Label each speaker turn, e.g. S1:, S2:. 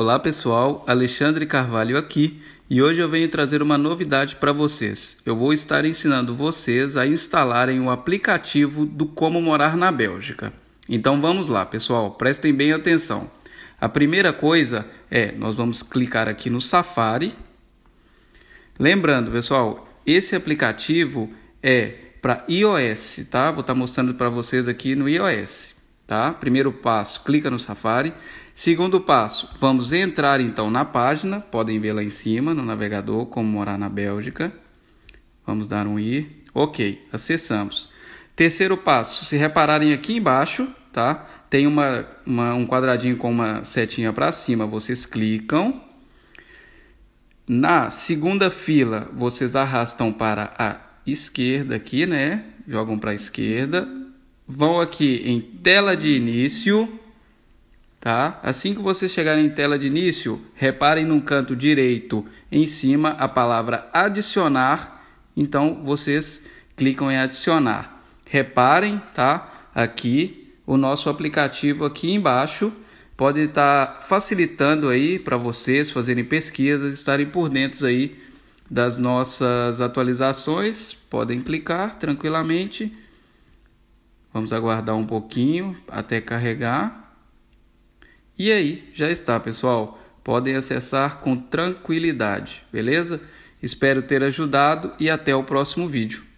S1: Olá pessoal, Alexandre Carvalho aqui e hoje eu venho trazer uma novidade para vocês. Eu vou estar ensinando vocês a instalarem o um aplicativo do Como Morar na Bélgica. Então vamos lá pessoal, prestem bem atenção. A primeira coisa é nós vamos clicar aqui no Safari. Lembrando pessoal, esse aplicativo é para iOS, tá? Vou estar tá mostrando para vocês aqui no iOS tá? Primeiro passo, clica no Safari. Segundo passo, vamos entrar então na página, podem ver lá em cima no navegador como morar na Bélgica. Vamos dar um i. OK, acessamos. Terceiro passo, se repararem aqui embaixo, tá? Tem uma, uma um quadradinho com uma setinha para cima, vocês clicam. Na segunda fila, vocês arrastam para a esquerda aqui, né? Jogam para a esquerda, vão aqui em tela de início, tá? Assim que vocês chegarem em tela de início, reparem no canto direito em cima a palavra adicionar, então vocês clicam em adicionar. Reparem, tá? Aqui o nosso aplicativo aqui embaixo pode estar facilitando aí para vocês fazerem pesquisas, estarem por dentro aí das nossas atualizações. Podem clicar tranquilamente Vamos aguardar um pouquinho até carregar. E aí, já está, pessoal. Podem acessar com tranquilidade, beleza? Espero ter ajudado e até o próximo vídeo.